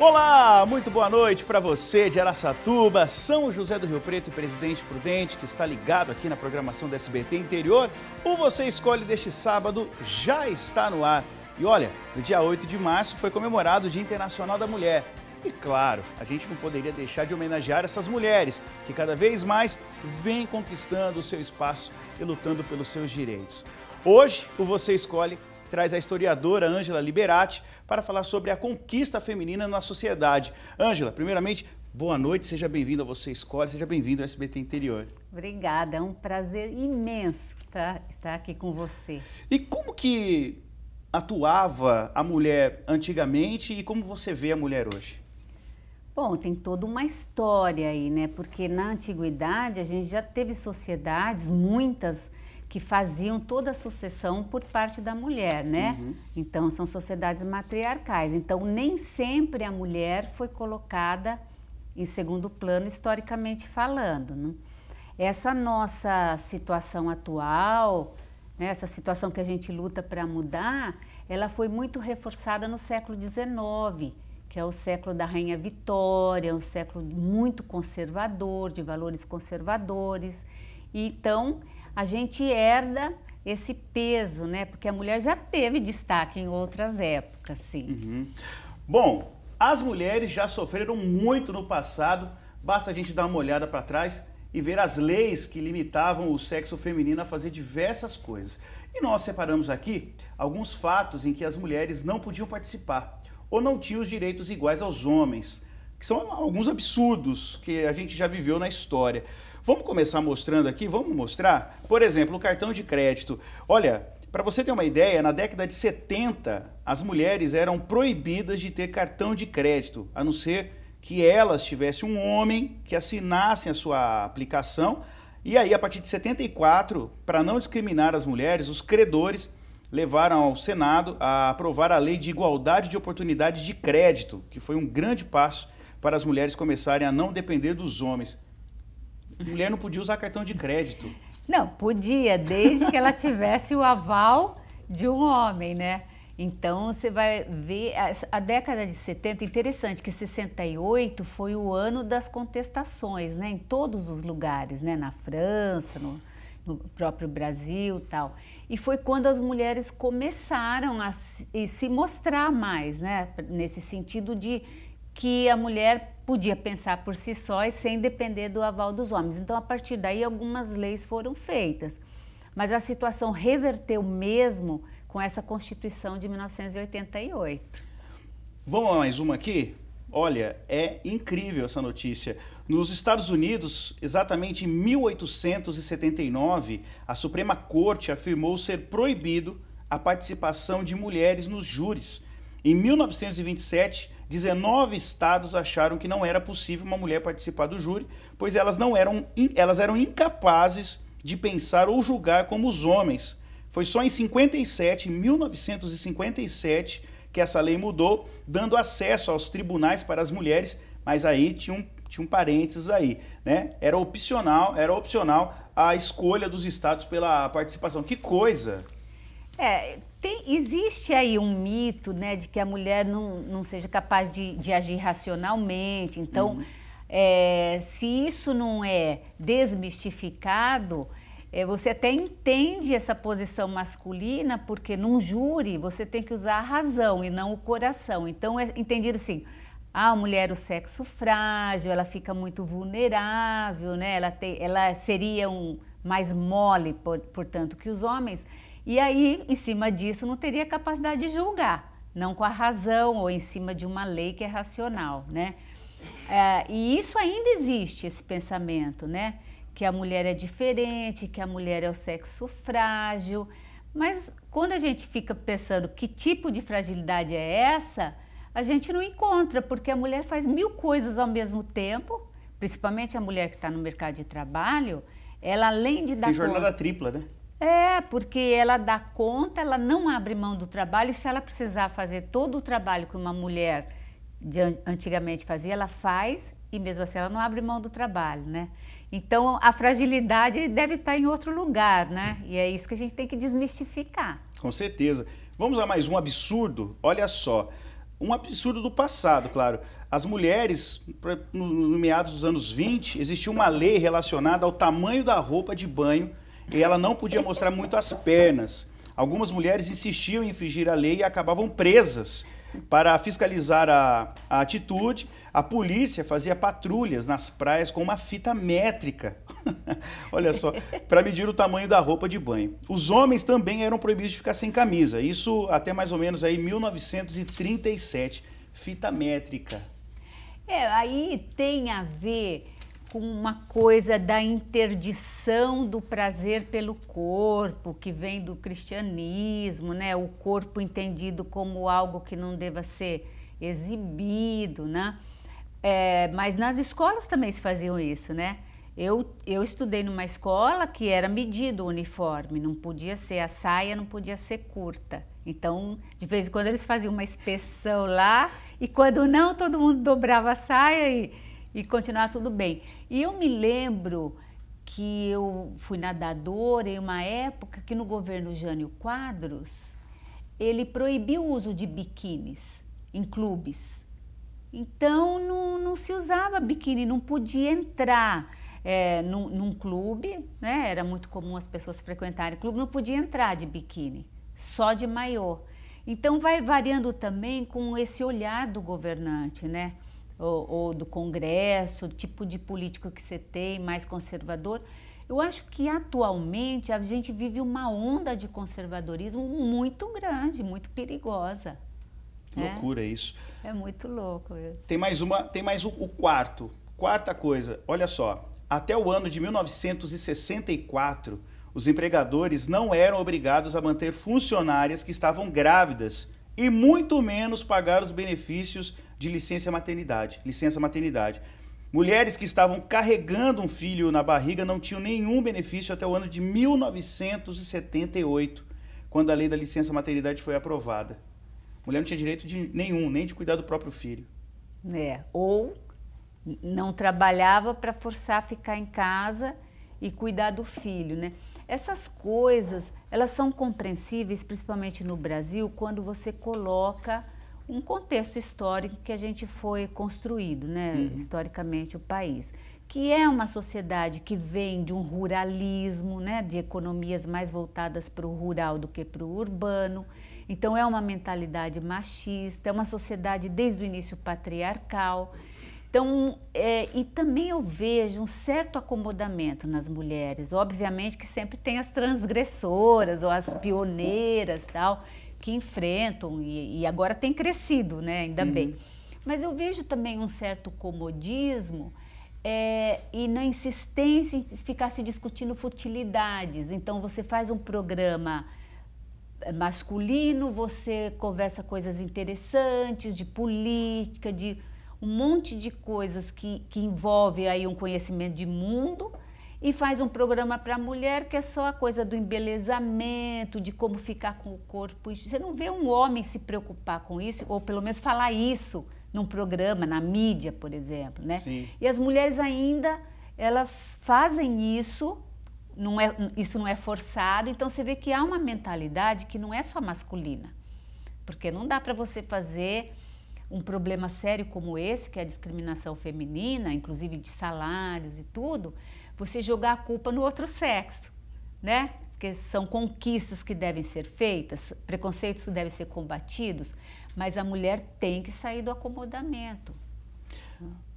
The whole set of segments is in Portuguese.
Olá, muito boa noite para você de Araçatuba, São José do Rio Preto e Presidente Prudente, que está ligado aqui na programação da SBT Interior. O Você Escolhe deste sábado já está no ar. E olha, no dia 8 de março foi comemorado o Dia Internacional da Mulher. E claro, a gente não poderia deixar de homenagear essas mulheres que cada vez mais vêm conquistando o seu espaço e lutando pelos seus direitos. Hoje, o Você Escolhe traz a historiadora Ângela Liberati para falar sobre a conquista feminina na sociedade. Ângela, primeiramente, boa noite, seja bem-vindo a Você Escolhe, seja bem-vindo ao SBT Interior. Obrigada, é um prazer imenso tá, estar aqui com você. E como que atuava a mulher antigamente e como você vê a mulher hoje? Bom, tem toda uma história aí, né? Porque na antiguidade a gente já teve sociedades, muitas, que faziam toda a sucessão por parte da mulher, né? Uhum. Então são sociedades matriarcais. Então nem sempre a mulher foi colocada em segundo plano historicamente falando. Né? Essa nossa situação atual, né, essa situação que a gente luta para mudar, ela foi muito reforçada no século XIX, que é o século da Rainha Vitória, um século muito conservador, de valores conservadores. E, então a gente herda esse peso, né? Porque a mulher já teve destaque em outras épocas, sim. Uhum. Bom, as mulheres já sofreram muito no passado, basta a gente dar uma olhada para trás e ver as leis que limitavam o sexo feminino a fazer diversas coisas. E nós separamos aqui alguns fatos em que as mulheres não podiam participar ou não tinham os direitos iguais aos homens que são alguns absurdos que a gente já viveu na história. Vamos começar mostrando aqui, vamos mostrar, por exemplo, o cartão de crédito. Olha, para você ter uma ideia, na década de 70, as mulheres eram proibidas de ter cartão de crédito, a não ser que elas tivessem um homem que assinasse a sua aplicação. E aí, a partir de 74, para não discriminar as mulheres, os credores levaram ao Senado a aprovar a Lei de Igualdade de Oportunidades de Crédito, que foi um grande passo para as mulheres começarem a não depender dos homens. Mulher não podia usar cartão de crédito. Não, podia, desde que ela tivesse o aval de um homem, né? Então você vai ver a, década de 70, interessante que 68 foi o ano das contestações, né, em todos os lugares, né, na França, no, no próprio Brasil, tal. E foi quando as mulheres começaram a se, se mostrar mais, né, nesse sentido de que a mulher podia pensar por si só e sem depender do aval dos homens. Então, a partir daí, algumas leis foram feitas. Mas a situação reverteu mesmo com essa Constituição de 1988. Vamos a mais uma aqui? Olha, é incrível essa notícia. Nos Estados Unidos, exatamente em 1879, a Suprema Corte afirmou ser proibido a participação de mulheres nos júris. Em 1927, 19 estados acharam que não era possível uma mulher participar do júri, pois elas não eram, elas eram incapazes de pensar ou julgar como os homens. Foi só em 57, 1957, que essa lei mudou, dando acesso aos tribunais para as mulheres, mas aí tinha um, tinha um parênteses aí, né? Era opcional, era opcional a escolha dos estados pela participação. Que coisa! É, tem, existe aí um mito, né, de que a mulher não, não seja capaz de, de agir racionalmente. Então, uhum. é, se isso não é desmistificado, é, você até entende essa posição masculina, porque num júri você tem que usar a razão e não o coração. Então, é entendido assim, a mulher, o sexo frágil, ela fica muito vulnerável, né? ela, ela seria um, mais mole, por, portanto, que os homens. E aí, em cima disso, não teria capacidade de julgar, não com a razão ou em cima de uma lei que é racional, né? É, e isso ainda existe, esse pensamento, né? Que a mulher é diferente, que a mulher é o sexo frágil. Mas quando a gente fica pensando que tipo de fragilidade é essa, a gente não encontra, porque a mulher faz mil coisas ao mesmo tempo, principalmente a mulher que está no mercado de trabalho, ela além de dar. jornada conta, tripla, né? É, porque ela dá conta, ela não abre mão do trabalho e se ela precisar fazer todo o trabalho que uma mulher antigamente fazia, ela faz e mesmo assim ela não abre mão do trabalho, né? Então a fragilidade deve estar em outro lugar, né? E é isso que a gente tem que desmistificar. Com certeza. Vamos a mais um absurdo? Olha só. Um absurdo do passado, claro. As mulheres, no meados dos anos 20, existia uma lei relacionada ao tamanho da roupa de banho e ela não podia mostrar muito as pernas. Algumas mulheres insistiam em infringir a lei e acabavam presas para fiscalizar a, a, atitude, a polícia fazia patrulhas nas praias com uma fita métrica. Olha só, para medir o tamanho da roupa de banho. Os homens também eram proibidos de ficar sem camisa. Isso até mais ou menos aí 1937, fita métrica. É, aí tem a ver com uma coisa da interdição do prazer pelo corpo, que vem do cristianismo, né? O corpo entendido como algo que não deva ser exibido, né? É, mas nas escolas também se faziam isso, né? Eu, eu estudei numa escola que era medido o uniforme, não podia ser a saia, não podia ser curta. Então, de vez em quando eles faziam uma inspeção lá e quando não, todo mundo dobrava a saia e e continuar tudo bem. E eu me lembro que eu fui nadadora em uma época que no governo Jânio Quadros ele proibiu o uso de biquínis em clubes. Então não, não se usava biquíni, não podia entrar é, num, num, clube, né? era muito comum as pessoas frequentarem clube, não podia entrar de biquíni, só de maiô. Então vai variando também com esse olhar do governante, né? ou, ou do Congresso, tipo de político que você tem, mais conservador. Eu acho que atualmente a gente vive uma onda de conservadorismo muito grande, muito perigosa. Que né? loucura isso. É muito louco. Tem mais uma, tem mais o, o quarto. Quarta coisa, olha só. Até o ano de 1964, os empregadores não eram obrigados a manter funcionárias que estavam grávidas e muito menos pagar os benefícios de licença maternidade, licença maternidade. Mulheres que estavam carregando um filho na barriga não tinham nenhum benefício até o ano de 1978, quando a lei da licença maternidade foi aprovada. Mulher não tinha direito de nenhum, nem de cuidar do próprio filho. É, ou não trabalhava para forçar a ficar em casa e cuidar do filho, né? Essas coisas, elas são compreensíveis, principalmente no Brasil, quando você coloca um contexto histórico que a gente foi construído, né, uhum. historicamente o país, que é uma sociedade que vem de um ruralismo, né, de economias mais voltadas para o rural do que para o urbano. Então é uma mentalidade machista, é uma sociedade desde o início patriarcal. Então, é, e também eu vejo um certo acomodamento nas mulheres. Obviamente que sempre tem as transgressoras ou as pioneiras tal que enfrentam e, e agora tem crescido, né? Ainda uhum. bem. Mas eu vejo também um certo comodismo é, e na insistência em ficar se discutindo futilidades. Então você faz um programa é, masculino, você conversa coisas interessantes de política, de um monte de coisas que, que envolve aí um conhecimento de mundo e faz um programa para a mulher que é só a coisa do embelezamento, de como ficar com o corpo. Você não vê um homem se preocupar com isso, ou pelo menos falar isso num programa, na mídia, por exemplo, né? E as mulheres ainda, elas fazem isso, não é, isso não é forçado, então você vê que há uma mentalidade que não é só masculina, porque não dá para você fazer um problema sério como esse, que é a discriminação feminina, inclusive de salários e tudo, você jogar a culpa no outro sexo, né? Porque são conquistas que devem ser feitas, preconceitos que devem ser combatidos, mas a mulher tem que sair do acomodamento.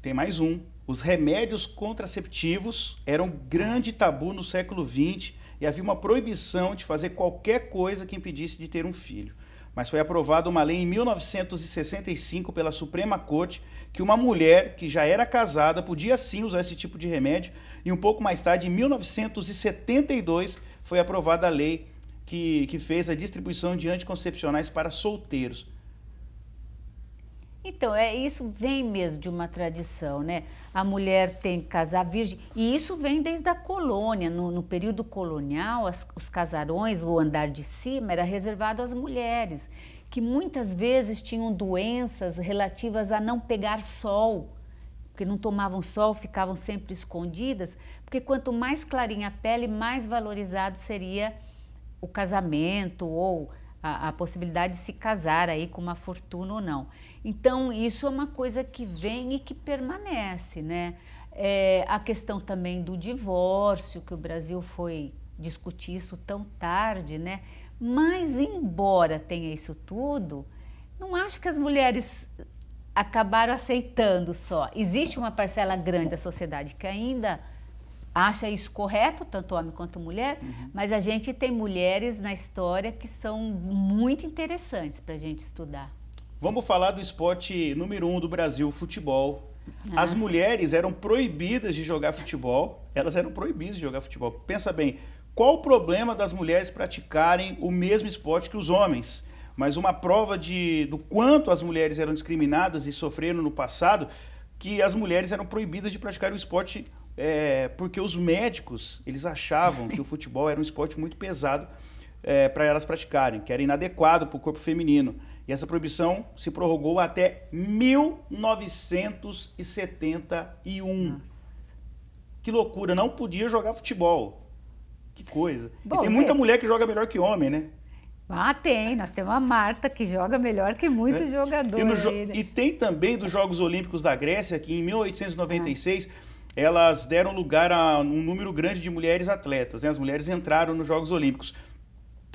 Tem mais um. Os remédios contraceptivos eram grande tabu no século XX e havia uma proibição de fazer qualquer coisa que impedisse de ter um filho mas foi aprovada uma lei em 1965 pela Suprema Corte que uma mulher que já era casada podia sim usar esse tipo de remédio, e um pouco mais tarde, em 1972, foi aprovada a lei que, que fez a distribuição de anticoncepcionais para solteiros. Então, é isso vem mesmo de uma tradição, né? A mulher tem que casar virgem. E isso vem desde a colônia. No, no período colonial, as, os casarões, o andar de cima, era reservado às mulheres, que muitas vezes tinham doenças relativas a não pegar sol, porque não tomavam sol, ficavam sempre escondidas, porque quanto mais clarinha a pele, mais valorizado seria o casamento ou a, a possibilidade de se casar aí com uma fortuna ou não. Então, isso é uma coisa que vem e que permanece, né? É, a questão também do divórcio, que o Brasil foi discutir isso tão tarde, né? Mas, embora tenha isso tudo, não acho que as mulheres acabaram aceitando só. Existe uma parcela grande da sociedade que ainda acha isso correto, tanto homem quanto mulher, uhum. mas a gente tem mulheres na história que são muito interessantes para a gente estudar. Vamos falar do esporte número um do Brasil, o futebol. É. As mulheres eram proibidas de jogar futebol. Elas eram proibidas de jogar futebol. Pensa bem, qual o problema das mulheres praticarem o mesmo esporte que os homens? Mas uma prova de, do quanto as mulheres eram discriminadas e sofreram no passado, que as mulheres eram proibidas de praticar o esporte é, porque os médicos eles achavam que o futebol era um esporte muito pesado é, para elas praticarem, que era inadequado para o corpo feminino. E essa proibição se prorrogou até 1971. Nossa. Que loucura, não podia jogar futebol. Que coisa. Bom, e tem muita é... mulher que joga melhor que homem, né? Ah, tem. Nós temos a Marta, que joga melhor que muitos jogadores. É. E, jo... Né? e, tem também dos Jogos Olímpicos da Grécia, que em 1896 ah. elas deram lugar a um número grande de mulheres atletas. Né? As mulheres entraram nos Jogos Olímpicos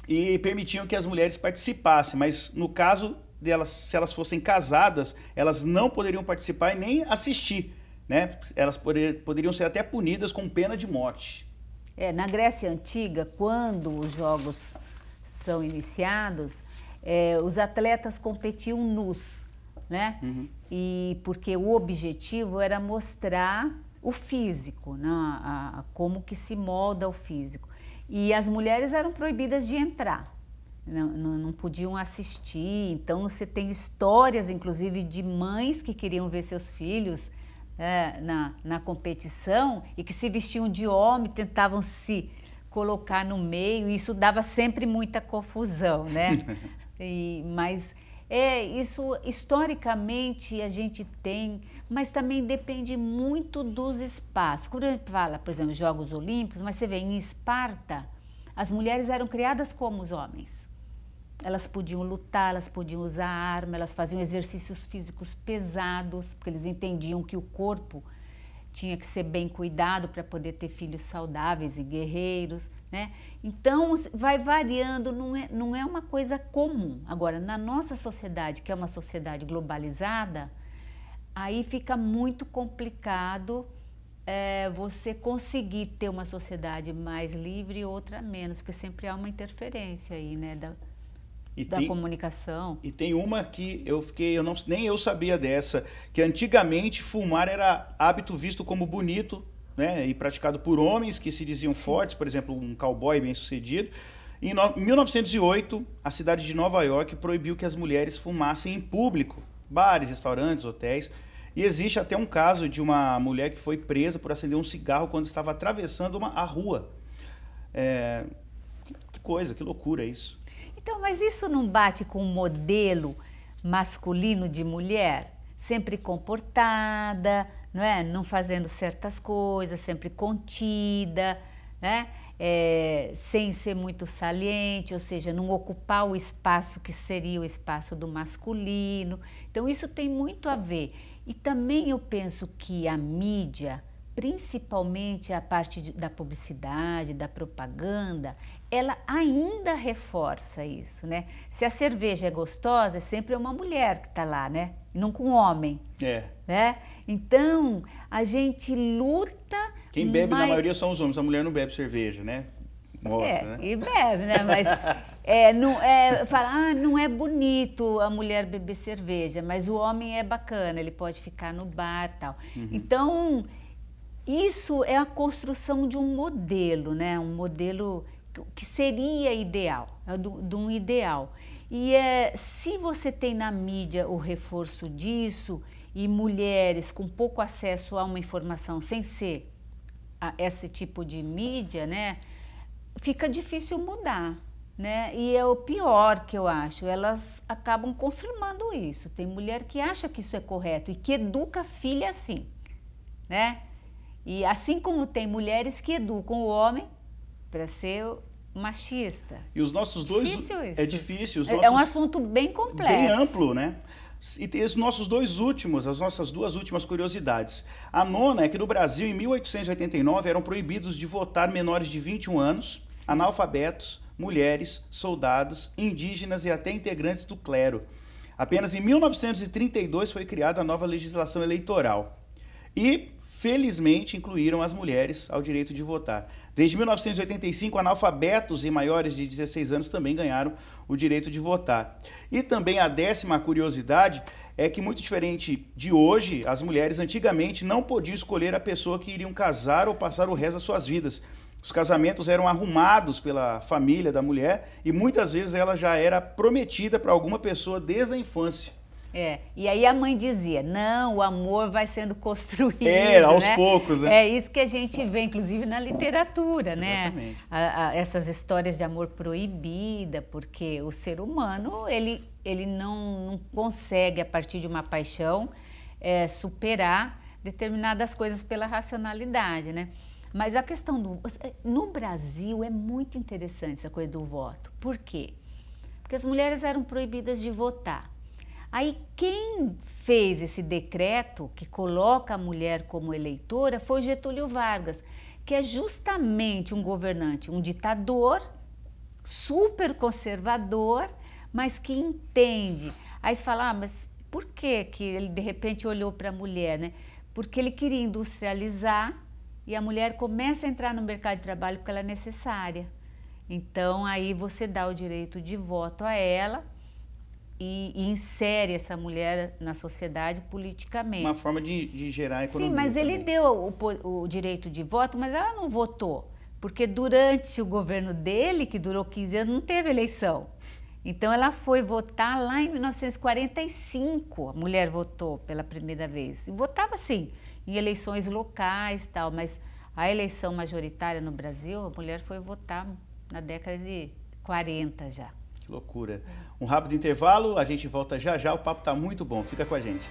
e permitiam que as mulheres participassem, mas no caso delas, se elas fossem casadas, elas não poderiam participar e nem assistir, né? Elas poder, poderiam ser até punidas com pena de morte. É, na Grécia Antiga, quando os jogos são iniciados, é, os atletas competiam nus, né? Uhum. E porque o objetivo era mostrar o físico, né? A, a, como que se molda o físico. E as mulheres eram proibidas de entrar, não, não, não, podiam assistir. Então, você tem histórias, inclusive, de mães que queriam ver seus filhos é, na, na competição e que se vestiam de homem, tentavam se colocar no meio. E isso dava sempre muita confusão, né? E, mas é, isso, historicamente, a gente tem mas também depende muito dos espaços. Quando a gente fala, por exemplo, Jogos Olímpicos, mas você vê em Esparta, as mulheres eram criadas como os homens. Elas podiam lutar, elas podiam usar arma, elas faziam exercícios físicos pesados, porque eles entendiam que o corpo tinha que ser bem cuidado para poder ter filhos saudáveis e guerreiros, né? Então vai variando, não é, não é uma coisa comum. Agora, na nossa sociedade, que é uma sociedade globalizada, aí fica muito complicado é, você conseguir ter uma sociedade mais livre e outra menos, porque sempre há uma interferência aí, né, da, da tem, comunicação. E tem uma que eu fiquei, eu não, nem eu sabia dessa, que antigamente fumar era hábito visto como bonito, né, e praticado por homens que se diziam fortes, por exemplo, um cowboy bem-sucedido. Em no, 1908, a cidade de Nova York proibiu que as mulheres fumassem em público, bares, restaurantes, hotéis. E existe até um caso de uma mulher que foi presa por acender um cigarro quando estava atravessando uma, a rua. É, que coisa, que loucura isso. Então, mas isso não bate com o um modelo masculino de mulher? Sempre comportada, não é? Não fazendo certas coisas, sempre contida, né? É, sem ser muito saliente, ou seja, não ocupar o espaço que seria o espaço do masculino. Então, isso tem muito a ver. E também eu penso que a mídia, principalmente a parte de, da publicidade, da propaganda, ela ainda reforça isso, né? Se a cerveja é gostosa, é sempre uma mulher que está lá, né? E com um homem. É. Né? Então, a gente luta... Quem bebe, mas... na maioria, são os homens. A mulher não bebe cerveja, né? Mostra, é, né? E bebe, né? Mas é, não, é, fala, ah, não é bonito a mulher beber cerveja, mas o homem é bacana, ele pode ficar no bar e tal. Uhum. Então, isso é a construção de um modelo, né? Um modelo que seria ideal, é de um ideal. E é, se você tem na mídia o reforço disso e mulheres com pouco acesso a uma informação sem ser a esse tipo de mídia, né? fica difícil mudar, né? E é o pior que eu acho, elas acabam confirmando isso. Tem mulher que acha que isso é correto e que educa a filha assim, né? E assim como tem mulheres que educam o homem para ser machista. E os nossos dois difícil é isso. é difícil. É nossos, é um assunto bem complexo, bem amplo, né? E tem os nossos dois últimos, as nossas duas últimas curiosidades. A nona é que no Brasil, em 1889, eram proibidos de votar menores de 21 anos analfabetos, mulheres, soldados, indígenas e até integrantes do clero. Apenas em 1932 foi criada a nova legislação eleitoral. E, felizmente, incluíram as mulheres ao direito de votar. Desde 1985, analfabetos e maiores de 16 anos também ganharam o direito de votar. E também a décima curiosidade é que, muito diferente de hoje, as mulheres antigamente não podiam escolher a pessoa que iriam casar ou passar o resto das suas vidas os casamentos eram arrumados pela família da mulher e muitas vezes ela já era prometida para alguma pessoa desde a infância. É, e aí a mãe dizia, não, o amor vai sendo construído. É, né? aos né? poucos, né? É isso que a gente vê, inclusive, na literatura, né? Exatamente. essas histórias de amor proibida, porque o ser humano, ele, ele não, não consegue, a partir de uma paixão, é, superar determinadas coisas pela racionalidade, né? Mas a questão do. No Brasil é muito interessante essa coisa do voto. Por quê? Porque as mulheres eram proibidas de votar. Aí quem fez esse decreto que coloca a mulher como eleitora foi Getúlio Vargas, que é justamente um governante, um ditador, super conservador, mas que entende. Aí você fala, ah, mas por que, que ele de repente olhou para a mulher, né? Porque ele queria industrializar e a mulher começa a entrar no mercado de trabalho porque ela é necessária. Então aí você dá o direito de voto a ela e, e insere essa mulher na sociedade politicamente. Uma forma de, de gerar economia. Sim, mas também. ele deu o, o direito de voto, mas ela não votou. Porque durante o governo dele, que durou 15 anos, não teve eleição. Então ela foi votar lá em 1945, a mulher votou pela primeira vez. E votava assim, em eleições locais tal, mas a eleição majoritária no Brasil, a mulher foi votar na década de 40 já. Que loucura. Um rápido intervalo, a gente volta já já, o papo está muito bom. Fica com a gente.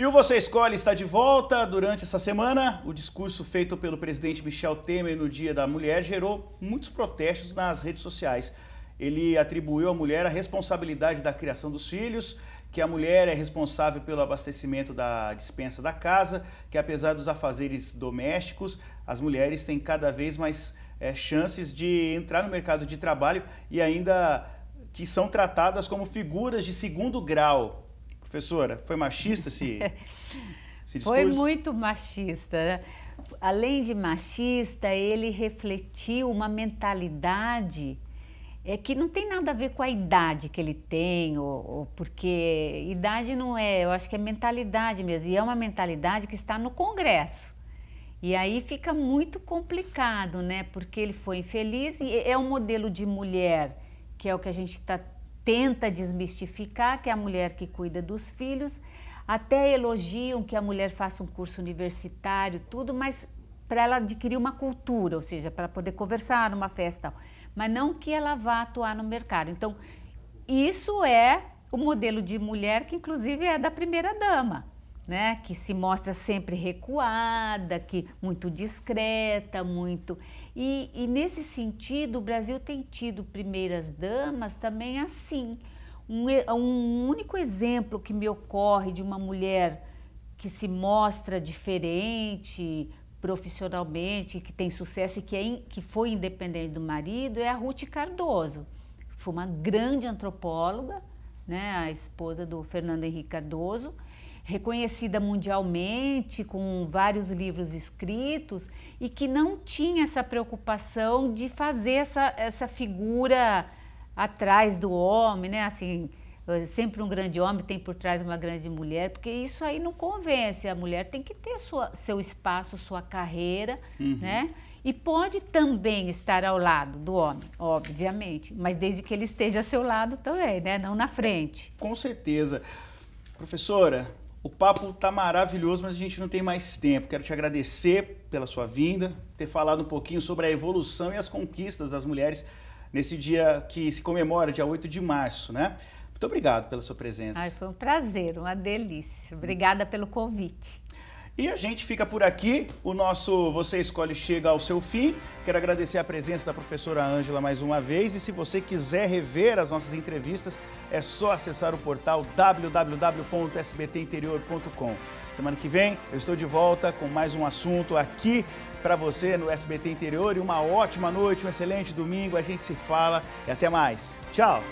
E o Você Escolhe está de volta. Durante essa semana, o discurso feito pelo presidente Michel Temer no Dia da Mulher gerou muitos protestos nas redes sociais. Ele atribuiu à mulher a responsabilidade da criação dos filhos, que a mulher é responsável pelo abastecimento da dispensa da casa, que apesar dos afazeres domésticos, as mulheres têm cada vez mais é, chances de entrar no mercado de trabalho e ainda que são tratadas como figuras de segundo grau Professora, foi machista esse, esse discurso? Foi muito machista. Né? Além de machista, ele refletiu uma mentalidade é que não tem nada a ver com a idade que ele tem, ou, ou, porque idade não é, eu acho que é mentalidade mesmo, e é uma mentalidade que está no Congresso. E aí fica muito complicado, né? Porque ele foi infeliz e é um modelo de mulher, que é o que a gente está tenta desmistificar que é a mulher que cuida dos filhos, até elogiam que a mulher faça um curso universitário, tudo, mas para ela adquirir uma cultura, ou seja, para poder conversar numa festa, mas não que ela vá atuar no mercado. Então, isso é o modelo de mulher que inclusive é da primeira dama né, que se mostra sempre recuada, que muito discreta, muito. E, e nesse sentido, o Brasil tem tido primeiras damas também assim. Um, um único exemplo que me ocorre de uma mulher que se mostra diferente, profissionalmente, que tem sucesso e que, é in, que foi independente do marido é a Ruth Cardoso. Foi uma grande antropóloga, né, a esposa do Fernando Henrique Cardoso, reconhecida mundialmente, com vários livros escritos, e que não tinha essa preocupação de fazer essa, essa figura atrás do homem, né? Assim, eh, sempre um grande homem tem por trás uma grande mulher, porque isso aí não convence. A mulher tem que ter sua, seu espaço, sua carreira, uhum. né? E pode também estar ao lado do homem, obviamente, mas desde que ele esteja ao seu lado também, né? Não na frente. Com certeza. Professora, o papo tá maravilhoso, mas a gente não tem mais tempo. Quero te agradecer pela sua vinda, ter falado um pouquinho sobre a evolução e as conquistas das mulheres nesse dia que se comemora, dia 8 de março, né? Muito obrigado pela sua presença. Ai, foi um prazer, uma delícia. Obrigada pelo convite. E a gente fica por aqui. O nosso Você Escolhe chega ao seu fim. Quero agradecer a presença da professora Ângela mais uma vez. E se você quiser rever as nossas entrevistas, é só acessar o portal www.sbtinterior.com. Semana que vem eu estou de volta com mais um assunto aqui para você no SBT Interior. E uma ótima noite, um excelente domingo. A gente se fala e até mais. Tchau!